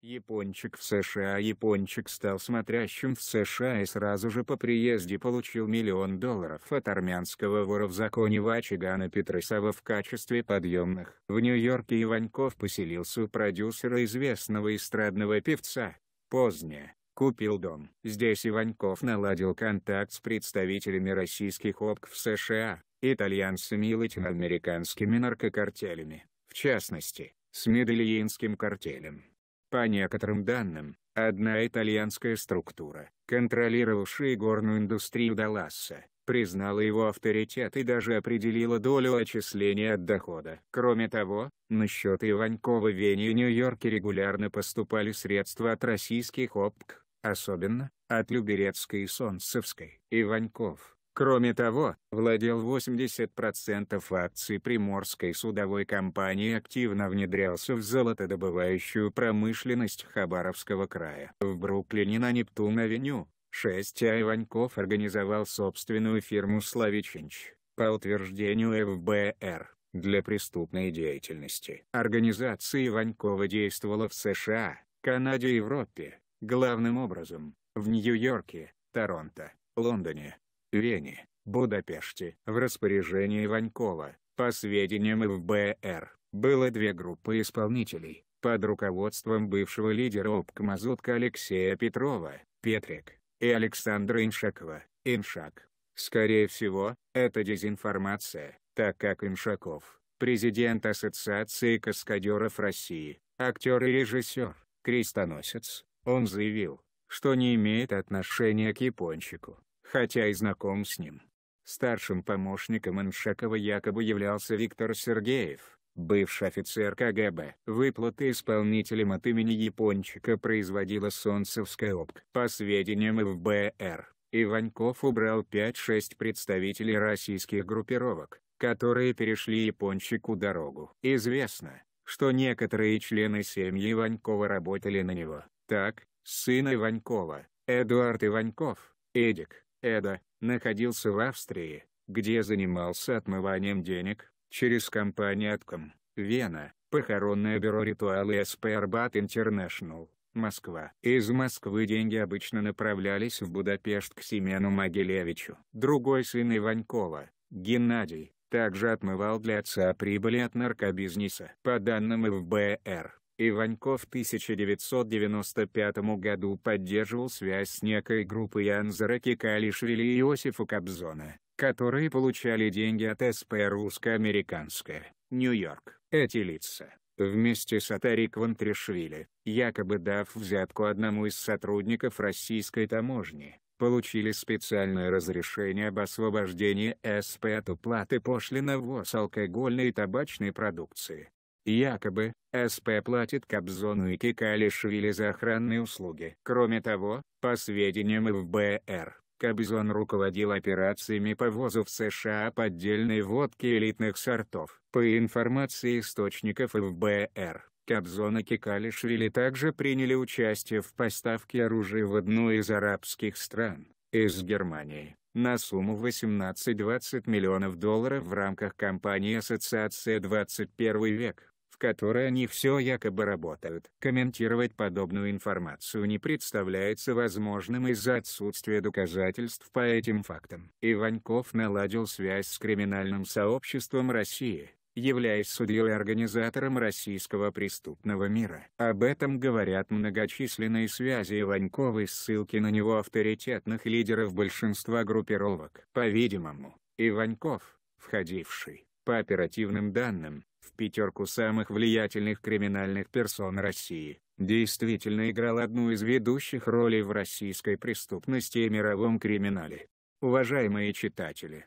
Япончик в США Япончик стал смотрящим в США и сразу же по приезде получил миллион долларов от армянского вора в законе Вачигана Петросова в качестве подъемных. В Нью-Йорке Иваньков поселился у продюсера известного эстрадного певца. Позднее. Купил дом. Здесь Иваньков наладил контакт с представителями российских ОПК в США, итальянцами и латиноамериканскими наркокартелями, в частности, с медельинским картелем. По некоторым данным, одна итальянская структура, контролировавшая горную индустрию Далласа, признала его авторитет и даже определила долю отчисления от дохода. Кроме того, на счет Иванькова Вене и Нью-Йорке регулярно поступали средства от российских ОПК, особенно, от Люберецкой и Солнцевской. Иваньков, Кроме того, владел 80% акций Приморской судовой компании и активно внедрялся в золотодобывающую промышленность Хабаровского края. В Бруклине на Нептун-авеню, 6 Иваньков организовал собственную фирму Славиченч, по утверждению ФБР, для преступной деятельности. Организация Иванькова действовала в США, Канаде и Европе, главным образом, в Нью-Йорке, Торонто, Лондоне, Вене, Будапеште, в распоряжении Ванькова, по сведениям ФБР, было две группы исполнителей, под руководством бывшего лидера обкмазутка Алексея Петрова, Петрик, и Александра Иншакова, Иншак. Скорее всего, это дезинформация, так как Иншаков, президент Ассоциации каскадеров России, актер и режиссер, крестоносец, он заявил, что не имеет отношения к Япончику хотя и знаком с ним. Старшим помощником Иншакова якобы являлся Виктор Сергеев, бывший офицер КГБ. Выплаты исполнителям от имени Япончика производила Солнцевская ОПК. По сведениям ФБР, Иваньков убрал 5-6 представителей российских группировок, которые перешли Япончику дорогу. Известно, что некоторые члены семьи Иванькова работали на него. Так, сын Иванькова, Эдуард Иваньков, Эдик, Эда, находился в Австрии, где занимался отмыванием денег, через компанию «Атком», Вена, похоронное бюро «Ритуалы» и «Спербат Интернешнл», Москва. Из Москвы деньги обычно направлялись в Будапешт к Семену Могилевичу. Другой сын Иванькова, Геннадий, также отмывал для отца прибыли от наркобизнеса. По данным ФБР, Иванько в 1995 году поддерживал связь с некой группой Янзера Кикалишвили и Иосифа Кобзона, которые получали деньги от СП «Русско-американская», Нью-Йорк. Эти лица, вместе с Атари Квантришвили, якобы дав взятку одному из сотрудников российской таможни, получили специальное разрешение об освобождении СП от уплаты пошлина ввоз алкогольной и табачной продукции. Якобы, СП платит Кобзону и Кикалишвили за охранные услуги. Кроме того, по сведениям ФБР, Кобзон руководил операциями по ввозу в США поддельной водки элитных сортов. По информации источников ФБР, Кобзон и Кикалишвили также приняли участие в поставке оружия в одну из арабских стран, из Германии на сумму 18-20 миллионов долларов в рамках компании «Ассоциация 21 век», в которой они все якобы работают. Комментировать подобную информацию не представляется возможным из-за отсутствия доказательств по этим фактам. Иваньков наладил связь с криминальным сообществом России являясь судьей и организатором российского преступного мира. Об этом говорят многочисленные связи Иваньковой и ссылки на него авторитетных лидеров большинства группировок. По-видимому, Иваньков, входивший, по оперативным данным, в пятерку самых влиятельных криминальных персон России, действительно играл одну из ведущих ролей в российской преступности и мировом криминале. Уважаемые читатели!